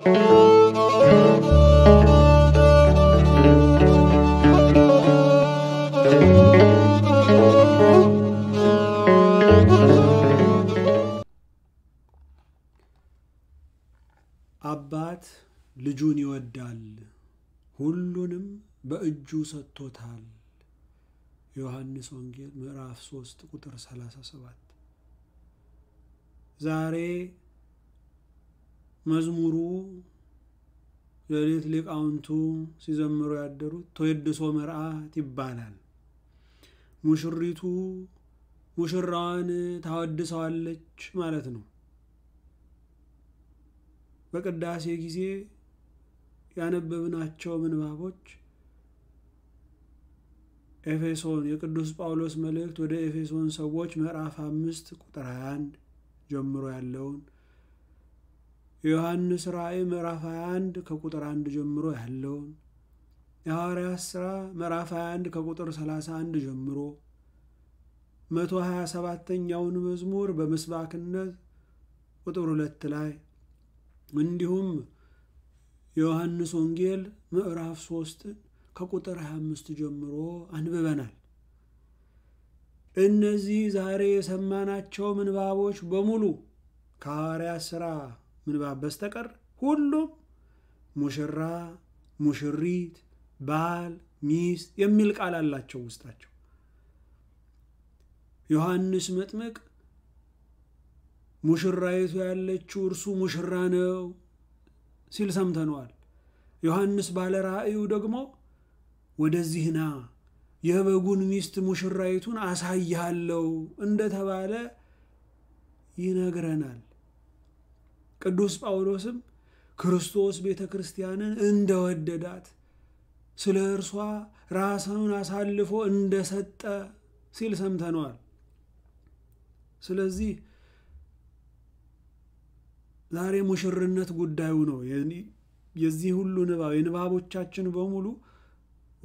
አባት ልጁን ይወዳል፣ ሁሉንም በእጁ ሰጥቶታል። ዮሐንስ ወንጌል ምዕራፍ 3 ቁጥር 37 ዛሬ መዝሙሩ ሌሊት ሊቃውንቱ ሲዘምሩ ያደሩት ተወድሶ መርዓት ይባላል። ሙሽሪቱ ሙሽራዋን ታወድሰዋለች ማለት ነው። በቅዳሴ ጊዜ ያነበብናቸው ምንባቦች ኤፌሶን የቅዱስ ጳውሎስ መልእክት ወደ ኤፌሶን ሰዎች ምዕራፍ አምስት ቁጥር 21 ጀምሮ ያለውን የዮሐንስ ራእይ ምዕራፍ 21 ከቁጥር 1 ጀምሮ ያለውን የሐዋርያት ሥራ ምዕራፍ 21 ከቁጥር 31 ጀምሮ 127ኛውን መዝሙር በምስባክነት ቁጥር ሁለት ላይ እንዲሁም የዮሐንስ ወንጌል ምዕራፍ 3 ከቁጥር 25 ጀምሮ አንብበናል። እነዚህ ዛሬ የሰማናቸው ምንባቦች በሙሉ ከሐዋርያት ሥራ ምንባብ በስተቀር ሁሉም ሙሽራ፣ ሙሽሪት፣ ባል፣ ሚስት የሚል ቃል አላቸው ውስጣቸው። ዮሐንስ መጥምቅ ሙሽራይቱ ያለችው እርሱ ሙሽራ ነው ሲል ሰምተነዋል። ዮሐንስ ባለ ራእዩ ደግሞ ወደዚህ ና የበጉን ሚስት ሙሽራይቱን አሳይሃለው እንደተባለ ይነግረናል። ቅዱስ ጳውሎስም ክርስቶስ ቤተ ክርስቲያንን እንደወደዳት ስለ እርሷ ራሱን አሳልፎ እንደሰጠ ሲል ሰምተነዋል። ስለዚህ ዛሬ ሙሽርነት ጉዳዩ ነው። የዚህ ሁሉ ንባብ የንባቦቻችን በሙሉ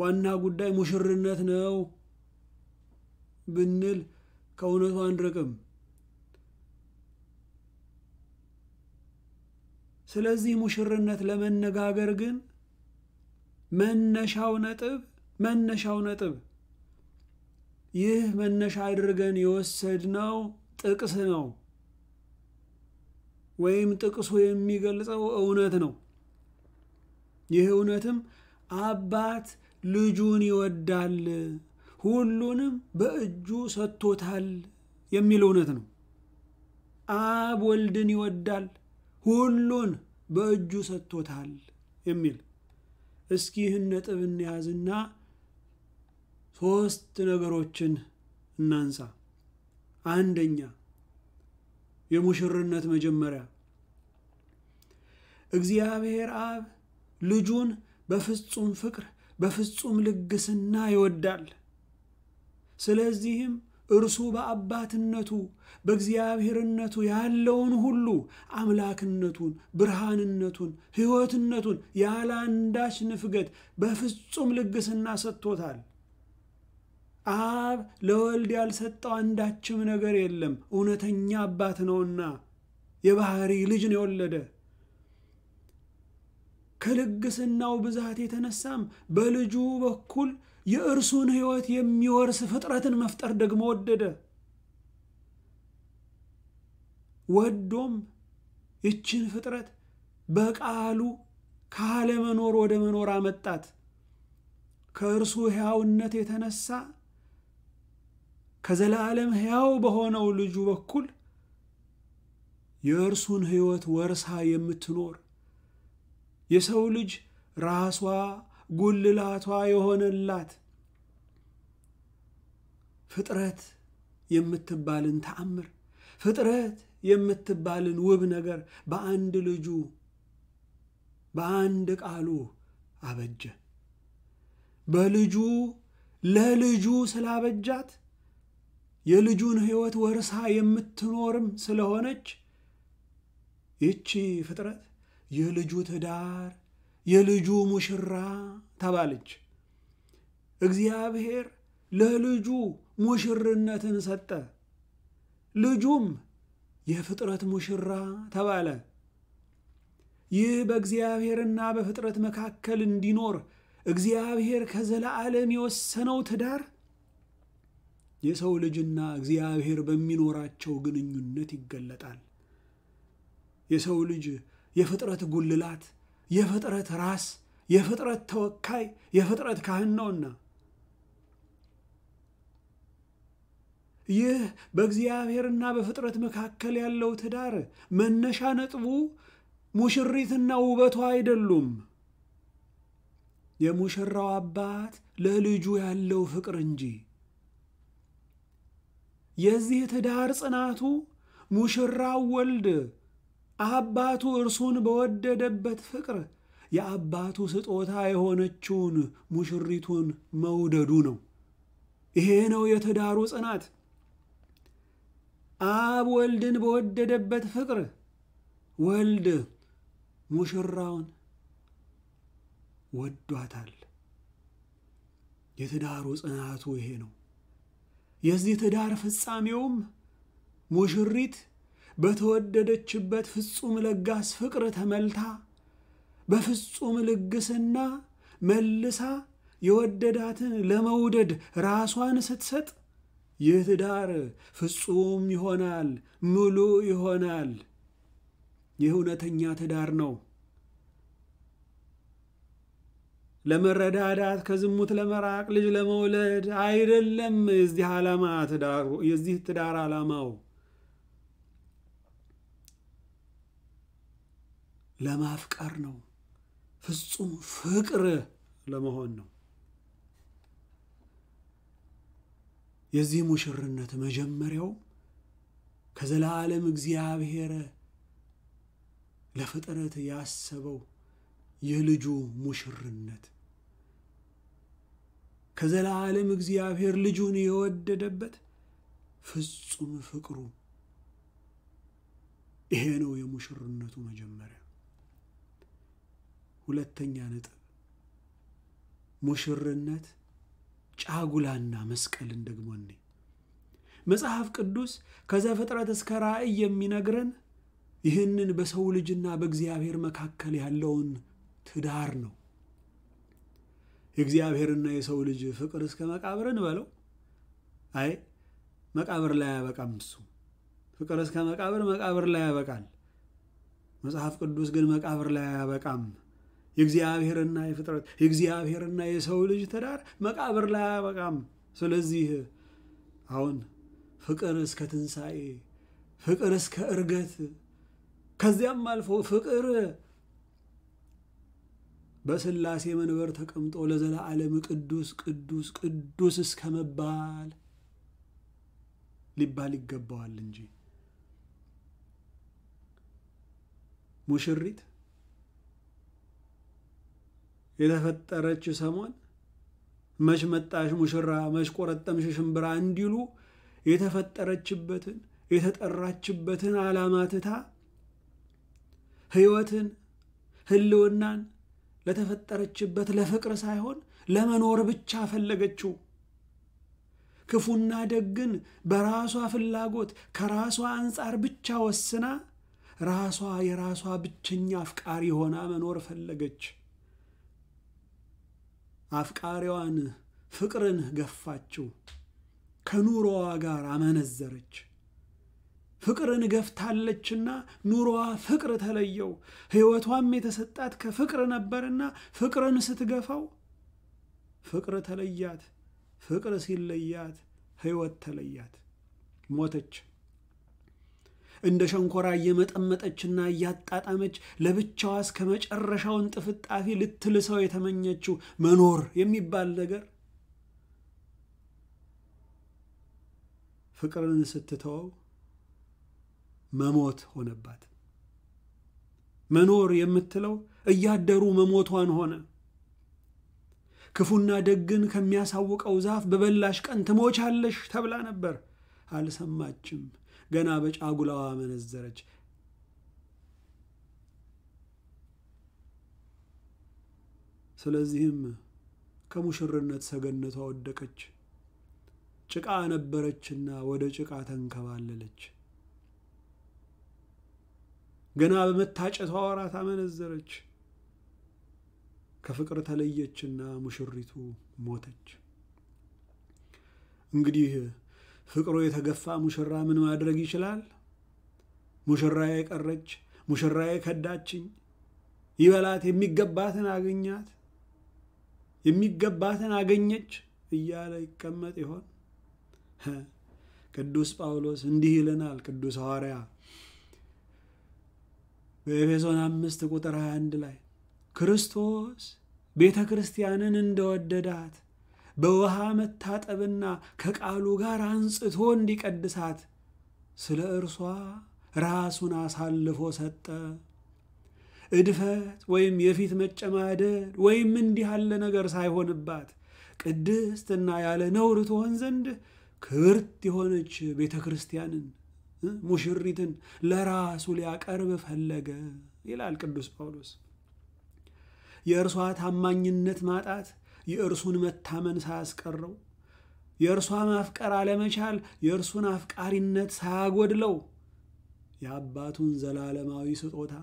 ዋና ጉዳይ ሙሽርነት ነው ብንል ከእውነቱ አንርቅም። ስለዚህ ሙሽርነት ለመነጋገር ግን መነሻው ነጥብ መነሻው ነጥብ ይህ መነሻ አድርገን የወሰድነው ጥቅስ ነው ወይም ጥቅሱ የሚገልጸው እውነት ነው። ይህ እውነትም አባት ልጁን ይወዳል፣ ሁሉንም በእጁ ሰጥቶታል የሚል እውነት ነው። አብ ወልድን ይወዳል፣ ሁሉን በእጁ ሰጥቶታል የሚል እስኪ ይህን ነጥብ እንያዝና ሶስት ነገሮችን እናንሳ። አንደኛ የሙሽርነት መጀመሪያ እግዚአብሔር አብ ልጁን በፍጹም ፍቅር በፍጹም ልግስና ይወዳል። ስለዚህም እርሱ በአባትነቱ በእግዚአብሔርነቱ ያለውን ሁሉ አምላክነቱን፣ ብርሃንነቱን፣ ሕይወትነቱን ያለ አንዳች ንፍገት በፍጹም ልግስና ሰጥቶታል። አብ ለወልድ ያልሰጠው አንዳችም ነገር የለም። እውነተኛ አባት ነውና የባህሪ ልጅን የወለደ ከልግስናው ብዛት የተነሳም በልጁ በኩል የእርሱን ሕይወት የሚወርስ ፍጥረትን መፍጠር ደግሞ ወደደ። ወዶም ይችን ፍጥረት በቃሉ ካለመኖር ወደ መኖር አመጣት። ከእርሱ ሕያውነት የተነሳ ከዘላለም ሕያው በሆነው ልጁ በኩል የእርሱን ሕይወት ወርሳ የምትኖር የሰው ልጅ ራሷ ጉልላቷ የሆነላት ፍጥረት የምትባልን ተአምር ፍጥረት የምትባልን ውብ ነገር በአንድ ልጁ በአንድ ቃሉ አበጀ። በልጁ ለልጁ ስላበጃት የልጁን ሕይወት ወርሳ የምትኖርም ስለሆነች ይቺ ፍጥረት የልጁ ትዳር የልጁ ሙሽራ ተባለች። እግዚአብሔር ለልጁ ሙሽርነትን ሰጠ። ልጁም የፍጥረት ሙሽራ ተባለ። ይህ በእግዚአብሔርና በፍጥረት መካከል እንዲኖር እግዚአብሔር ከዘላዓለም የወሰነው ትዳር የሰው ልጅና እግዚአብሔር በሚኖራቸው ግንኙነት ይገለጣል። የሰው ልጅ የፍጥረት ጉልላት፣ የፍጥረት ራስ፣ የፍጥረት ተወካይ፣ የፍጥረት ካህን ነውና ይህ በእግዚአብሔርና በፍጥረት መካከል ያለው ትዳር መነሻ ነጥቡ ሙሽሪትና ውበቷ አይደሉም፣ የሙሽራው አባት ለልጁ ያለው ፍቅር እንጂ። የዚህ ትዳር ጽናቱ ሙሽራው ወልድ አባቱ እርሱን በወደደበት ፍቅር የአባቱ ስጦታ የሆነችውን ሙሽሪቱን መውደዱ ነው። ይሄ ነው የትዳሩ ጽናት። አብ ወልድን በወደደበት ፍቅር ወልድ ሙሽራውን ወዷታል። የትዳሩ ጽናቱ ይሄ ነው። የዚህ ትዳር ፍጻሜውም ሙሽሪት በተወደደችበት ፍጹም ለጋስ ፍቅር ተመልታ በፍጹም ልግስና መልሳ የወደዳትን ለመውደድ ራሷን ስትሰጥ ይህ ትዳር ፍጹም ይሆናል፣ ሙሉ ይሆናል። ይህ እውነተኛ ትዳር ነው። ለመረዳዳት ከዝሙት ለመራቅ ልጅ ለመውለድ አይደለም። የዚህ ዓላማ ትዳሩ የዚህ ትዳር ዓላማው ለማፍቀር ነው፣ ፍጹም ፍቅር ለመሆን ነው። የዚህ ሙሽርነት መጀመሪያው ከዘላለም እግዚአብሔር ለፍጥረት ያሰበው የልጁ ሙሽርነት ከዘላለም እግዚአብሔር ልጁን የወደደበት ፍጹም ፍቅሩ ይሄ ነው የሙሽርነቱ መጀመሪያ። ሁለተኛ ነጥብ ሙሽርነት ጫጉላና መስቀልን ደግሞ እኔ መጽሐፍ ቅዱስ ከዘፍጥረት እስከ ራእይ የሚነግረን ይህንን በሰው ልጅና በእግዚአብሔር መካከል ያለውን ትዳር ነው። የእግዚአብሔርና የሰው ልጅ ፍቅር እስከ መቃብርን በለው አይ መቃብር ላይ አያበቃም። እሱ ፍቅር እስከ መቃብር መቃብር ላይ ያበቃል። መጽሐፍ ቅዱስ ግን መቃብር ላይ አያበቃም። የእግዚአብሔርና የፍጥረት የእግዚአብሔርና የሰው ልጅ ትዳር መቃብር ላይ አያበቃም። ስለዚህ አሁን ፍቅር እስከ ትንሣኤ፣ ፍቅር እስከ እርገት፣ ከዚያም አልፎ ፍቅር በስላሴ መንበር ተቀምጦ ለዘላለም ቅዱስ ቅዱስ ቅዱስ እስከ መባል ሊባል ይገባዋል እንጂ ሙሽሪት የተፈጠረች ሰሞን መች መጣሽ ሙሽራ መች ቆረጠምሽ ሽምብራ እንዲሉ የተፈጠረችበትን የተጠራችበትን ዓላማ ትታ ሕይወትን ህልውናን ለተፈጠረችበት ለፍቅር ሳይሆን ለመኖር ብቻ ፈለገችው። ክፉና ደግን በራሷ ፍላጎት ከራሷ አንጻር ብቻ ወስና ራሷ የራሷ ብቸኛ አፍቃሪ ሆና መኖር ፈለገች። አፍቃሪዋን ፍቅርን ገፋችው፣ ከኑሮዋ ጋር አመነዘረች። ፍቅርን ገፍታለችና ኑሮዋ ፍቅር ተለየው። ሕይወቷም የተሰጣት ከፍቅር ነበርና ፍቅርን ስትገፋው ፍቅር ተለያት። ፍቅር ሲለያት ሕይወት ተለያት፣ ሞተች። እንደ ሸንኮራ እየመጠመጠችና እያጣጣመች ለብቻዋ እስከ መጨረሻው እንጥፍጣፊ ልትልሰው የተመኘችው መኖር የሚባል ነገር ፍቅርን ስትተወው መሞት ሆነባት። መኖር የምትለው እያደሩ መሞቷን ሆነ። ክፉና ደግን ከሚያሳውቀው ዛፍ በበላሽ ቀን ትሞቻለሽ ተብላ ነበር። አልሰማችም። ገና በጫጉላዋ መነዘረች። ስለዚህም ከሙሽርነት ሰገነቷ ወደቀች። ጭቃ ነበረችና ወደ ጭቃ ተንከባለለች። ገና በመታጨቷ ወራት አመነዘረች። ከፍቅር ተለየችና ሙሽሪቱ ሞተች። እንግዲህ ፍቅሩ የተገፋ ሙሽራ ምን ማድረግ ይችላል? ሙሽራዬ ቀረች፣ ሙሽራዬ ከዳችኝ፣ ይበላት የሚገባትን አገኛት፣ የሚገባትን አገኘች እያለ ይቀመጥ ይሆን? ቅዱስ ጳውሎስ እንዲህ ይለናል። ቅዱስ ሐዋርያ በኤፌሶን አምስት ቁጥር 21 ላይ ክርስቶስ ቤተ ክርስቲያንን እንደወደዳት በውሃ መታጠብና ከቃሉ ጋር አንጽቶ እንዲቀድሳት ስለ እርሷ ራሱን አሳልፎ ሰጠ። እድፈት ወይም የፊት መጨማደድ ወይም እንዲህ ያለ ነገር ሳይሆንባት ቅድስትና ያለ ነውር ትሆን ዘንድ ክብርት የሆነች ቤተ ክርስቲያንን ሙሽሪትን ለራሱ ሊያቀርብ ፈለገ ይላል ቅዱስ ጳውሎስ። የእርሷ ታማኝነት ማጣት የእርሱን መታመን ሳያስቀረው፣ የእርሷ ማፍቀር አለመቻል የእርሱን አፍቃሪነት ሳያጎድለው የአባቱን ዘላለማዊ ስጦታ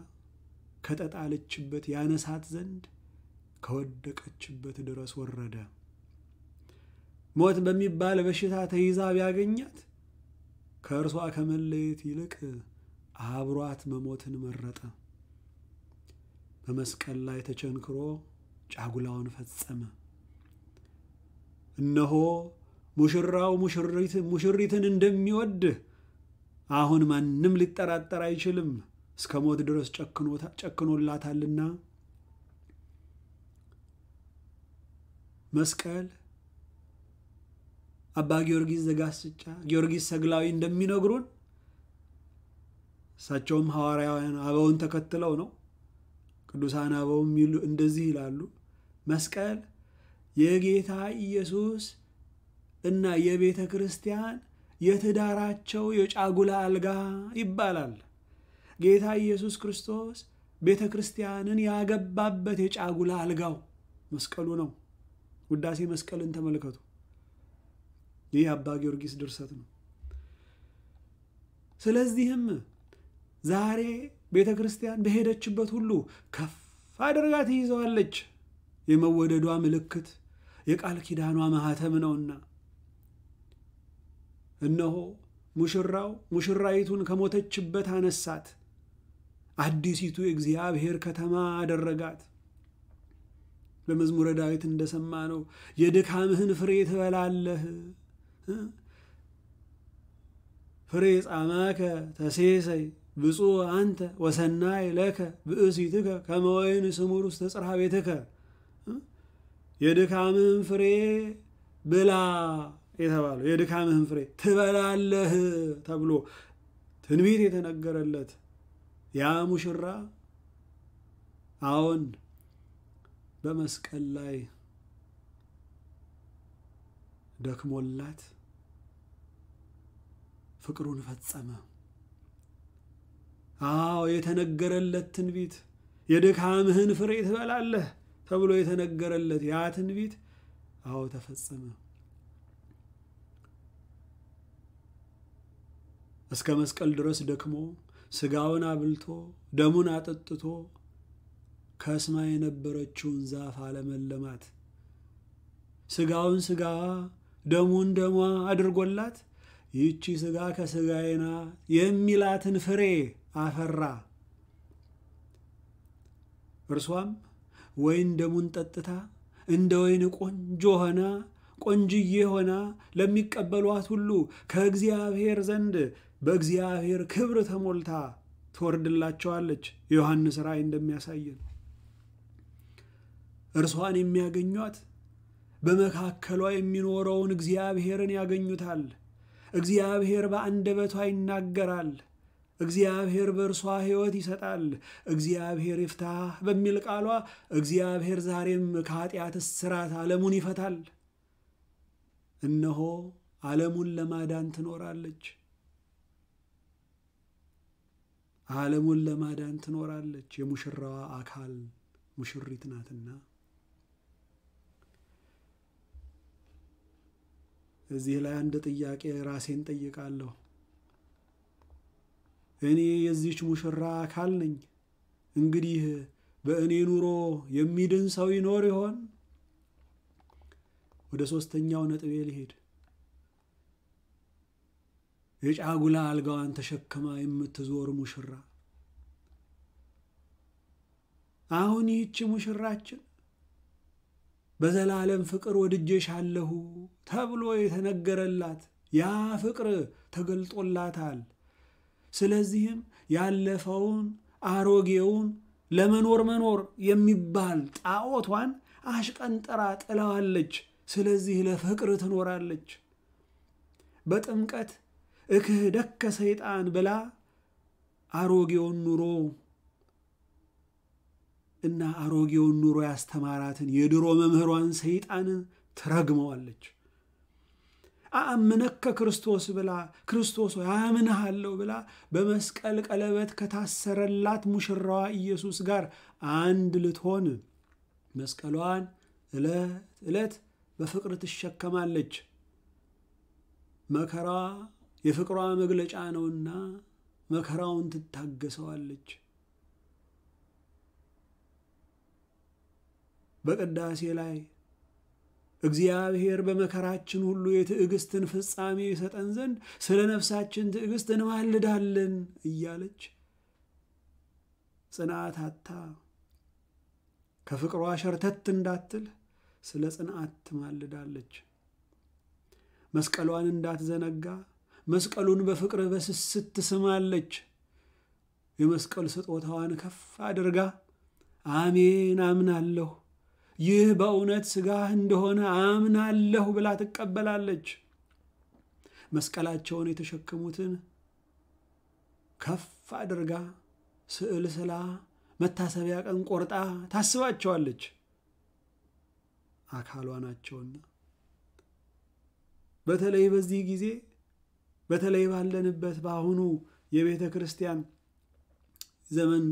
ከጠጣለችበት ያነሳት ዘንድ ከወደቀችበት ድረስ ወረደ። ሞት በሚባል በሽታ ተይዛ ቢያገኛት ከእርሷ ከመለየት ይልቅ አብሯት መሞትን መረጠ። በመስቀል ላይ ተቸንክሮ ጫጉላውን ፈጸመ። እነሆ ሙሽራው ሙሽሪትን እንደሚወድ አሁን ማንም ሊጠራጠር አይችልም፣ እስከ ሞት ድረስ ጨክኖላታልና። መስቀል አባ ጊዮርጊስ ዘጋስጫ ጊዮርጊስ ሰግላዊ እንደሚነግሩን እሳቸውም ሐዋርያውያን አበውን ተከትለው ነው። ቅዱሳን አበውም እንደዚህ ይላሉ መስቀል የጌታ ኢየሱስ እና የቤተ ክርስቲያን የትዳራቸው የጫጉላ አልጋ ይባላል። ጌታ ኢየሱስ ክርስቶስ ቤተ ክርስቲያንን ያገባበት የጫጉላ አልጋው መስቀሉ ነው። ውዳሴ መስቀልን ተመልከቱ። ይህ አባ ጊዮርጊስ ድርሰት ነው። ስለዚህም ዛሬ ቤተ ክርስቲያን በሄደችበት ሁሉ ከፍ አድርጋ ትይዘዋለች። የመወደዷ ምልክት የቃል ኪዳኗ ማህተም ነውና እነሆ ሙሽራው ሙሽራይቱን ከሞተችበት አነሳት፣ አዲሲቱ የእግዚአብሔር ከተማ አደረጋት። በመዝሙረ ዳዊት እንደሰማ ነው የድካምህን ፍሬ ትበላለህ ፍሬ ጻማከ ተሴሰይ ብፁዕ አንተ ወሰናይ ለከ ብእሲትከ ከመወይን ስሙር ውስተ ጽርሐ ቤትከ የድካምህን ፍሬ ብላ የተባለው የድካምህን ፍሬ ትበላለህ ተብሎ ትንቢት የተነገረለት ያ ሙሽራ አሁን በመስቀል ላይ ደክሞላት ፍቅሩን ፈጸመ። አዎ የተነገረለት ትንቢት የድካምህን ፍሬ ትበላለህ ተብሎ የተነገረለት ያ ትንቢት አዎ ተፈጸመ። እስከ መስቀል ድረስ ደክሞ ስጋውን አብልቶ ደሙን አጠጥቶ ከስማ የነበረችውን ዛፍ አለመለማት ስጋውን ስጋ ደሙን ደሟ አድርጎላት ይቺ ስጋ ከስጋዬ ናት የሚላትን ፍሬ አፈራ። እርሷም ወይን ደሙን ጠጥታ እንደ ወይን ቆንጆ ሆና ቆንጅዬ ሆና ለሚቀበሏት ሁሉ ከእግዚአብሔር ዘንድ በእግዚአብሔር ክብር ተሞልታ ትወርድላቸዋለች። ዮሐንስ ራእይ እንደሚያሳየን እርሷን የሚያገኟት በመካከሏ የሚኖረውን እግዚአብሔርን ያገኙታል። እግዚአብሔር በአንደበቷ ይናገራል። እግዚአብሔር በእርሷ ሕይወት ይሰጣል። እግዚአብሔር ይፍታ በሚል ቃሏ እግዚአብሔር ዛሬም ከኃጢአት እስራት ዓለሙን ይፈታል። እነሆ ዓለሙን ለማዳን ትኖራለች። ዓለሙን ለማዳን ትኖራለች። የሙሽራዋ አካል ሙሽሪት ናትና እዚህ ላይ አንድ ጥያቄ ራሴን ጠይቃለሁ። እኔ የዚች ሙሽራ አካል ነኝ። እንግዲህ በእኔ ኑሮ የሚድን ሰው ይኖር ይሆን? ወደ ሦስተኛው ነጥቤ ልሄድ። የጫጉላ አልጋዋን ተሸክማ የምትዞር ሙሽራ። አሁን ይህች ሙሽራችን በዘላለም ፍቅር ወድጄሻለሁ ተብሎ የተነገረላት ያ ፍቅር ተገልጦላታል። ስለዚህም ያለፈውን አሮጌውን ለመኖር መኖር የሚባል ጣዖቷን አሽቀንጥራ ጥለዋለች። ስለዚህ ለፍቅር ትኖራለች። በጥምቀት እክህ ደከ ሰይጣን ብላ አሮጌውን ኑሮ እና አሮጌውን ኑሮ ያስተማራትን የድሮ መምህሯን ሰይጣንን ትረግመዋለች። አእምነከ ክርስቶስ ብላ ክርስቶስ ሆይ አምንሃለሁ ብላ በመስቀል ቀለበት ከታሰረላት ሙሽራዋ ኢየሱስ ጋር አንድ ልትሆን መስቀሏን ዕለት ዕለት በፍቅር ትሸከማለች። መከራ የፍቅሯ መግለጫ ነውና መከራውን ትታገሰዋለች። በቅዳሴ ላይ እግዚአብሔር በመከራችን ሁሉ የትዕግስትን ፍጻሜ ይሰጠን ዘንድ ስለ ነፍሳችን ትዕግስት እንማልዳለን እያለች ጽናት አታ ከፍቅሯ ሸርተት እንዳትል ስለ ጽንዓት ትማልዳለች። መስቀሏን እንዳትዘነጋ መስቀሉን በፍቅር በስስት ትስማለች። የመስቀል ስጦታዋን ከፍ አድርጋ አሜን አምናለሁ ይህ በእውነት ስጋ እንደሆነ አምናለሁ ብላ ትቀበላለች። መስቀላቸውን የተሸከሙትን ከፍ አድርጋ ስዕል ስላ መታሰቢያ ቀን ቆርጣ ታስባቸዋለች። አካሏ ናቸውና በተለይ በዚህ ጊዜ በተለይ ባለንበት በአሁኑ የቤተ ክርስቲያን ዘመን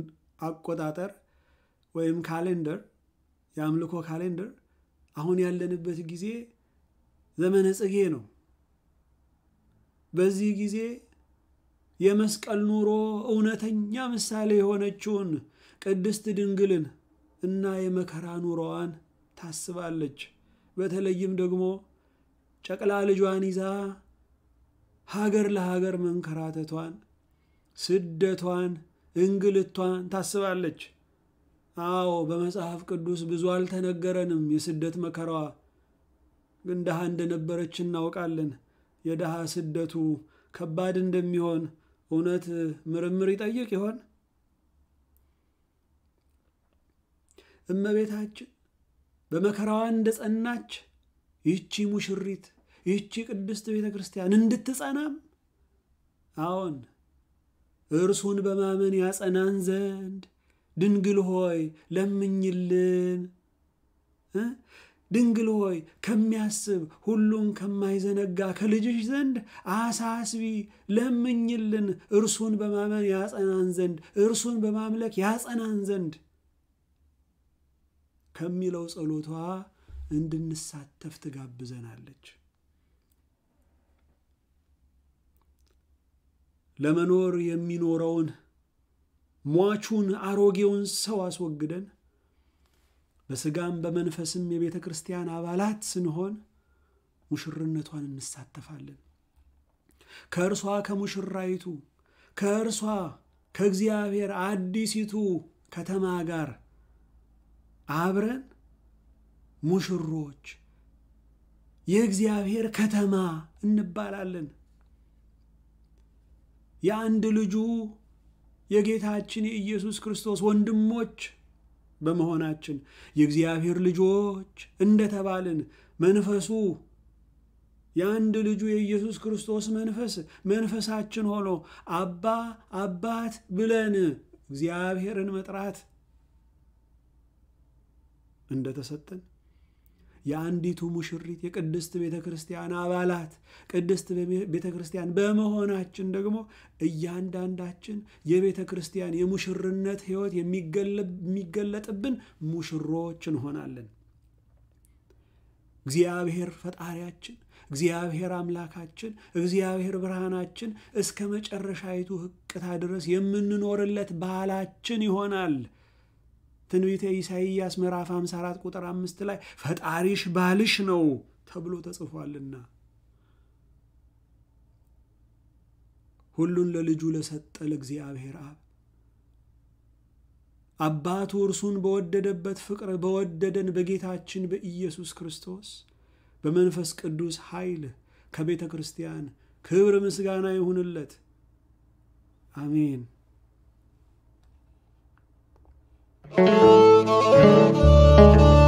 አቆጣጠር ወይም ካሌንደር የአምልኮ ካሌንደር አሁን ያለንበት ጊዜ ዘመነ ጽጌ ነው። በዚህ ጊዜ የመስቀል ኑሮ እውነተኛ ምሳሌ የሆነችውን ቅድስት ድንግልን እና የመከራ ኑሮዋን ታስባለች። በተለይም ደግሞ ጨቅላ ልጇን ይዛ ሀገር ለሀገር መንከራተቷን፣ ስደቷን፣ እንግልቷን ታስባለች። አዎ በመጽሐፍ ቅዱስ ብዙ አልተነገረንም። የስደት መከራዋ ግን ድሃ እንደነበረች እናውቃለን። የድሃ ስደቱ ከባድ እንደሚሆን እውነት ምርምር ይጠይቅ ይሆን? እመቤታችን በመከራዋ እንደ ጸናች ሙሽሪት ይቺ ቅድስት ቤተ ክርስቲያን እንድትጸናም አዎን እርሱን በማመን ያጸናን ዘንድ ድንግል ሆይ ለምኝልን። ድንግል ሆይ ከሚያስብ ሁሉን ከማይዘነጋ ከልጅሽ ዘንድ አሳስቢ ለምኝልን። እርሱን በማመን ያጸናን ዘንድ እርሱን በማምለክ ያጸናን ዘንድ ከሚለው ጸሎቷ እንድንሳተፍ ትጋብዘናለች። ለመኖር የሚኖረውን ሟቹን አሮጌውን ሰው አስወግደን በስጋም በመንፈስም የቤተ ክርስቲያን አባላት ስንሆን ሙሽርነቷን እንሳተፋለን። ከእርሷ ከሙሽራይቱ ከእርሷ ከእግዚአብሔር አዲሲቱ ከተማ ጋር አብረን ሙሽሮች የእግዚአብሔር ከተማ እንባላለን። የአንድ ልጁ የጌታችን የኢየሱስ ክርስቶስ ወንድሞች በመሆናችን የእግዚአብሔር ልጆች እንደተባልን መንፈሱ የአንድ ልጁ የኢየሱስ ክርስቶስ መንፈስ መንፈሳችን ሆኖ አባ አባት ብለን እግዚአብሔርን መጥራት እንደተሰጠን የአንዲቱ ሙሽሪት የቅድስት ቤተ ክርስቲያን አባላት ቅድስት ቤተ ክርስቲያን በመሆናችን ደግሞ እያንዳንዳችን የቤተ ክርስቲያን የሙሽርነት ሕይወት የሚገለጥብን ሙሽሮች እንሆናለን። እግዚአብሔር ፈጣሪያችን፣ እግዚአብሔር አምላካችን፣ እግዚአብሔር ብርሃናችን እስከ መጨረሻይቱ ሕቅታ ድረስ የምንኖርለት ባህላችን ይሆናል። ትንቢተ ኢሳይያስ ምዕራፍ 54 ቁጥር አምስት ላይ ፈጣሪሽ ባልሽ ነው ተብሎ ተጽፏልና ሁሉን ለልጁ ለሰጠ ለእግዚአብሔር አብ አባቱ እርሱን በወደደበት ፍቅር በወደደን በጌታችን በኢየሱስ ክርስቶስ በመንፈስ ቅዱስ ኃይል ከቤተ ክርስቲያን ክብር ምስጋና ይሁንለት። አሜን። Thank you.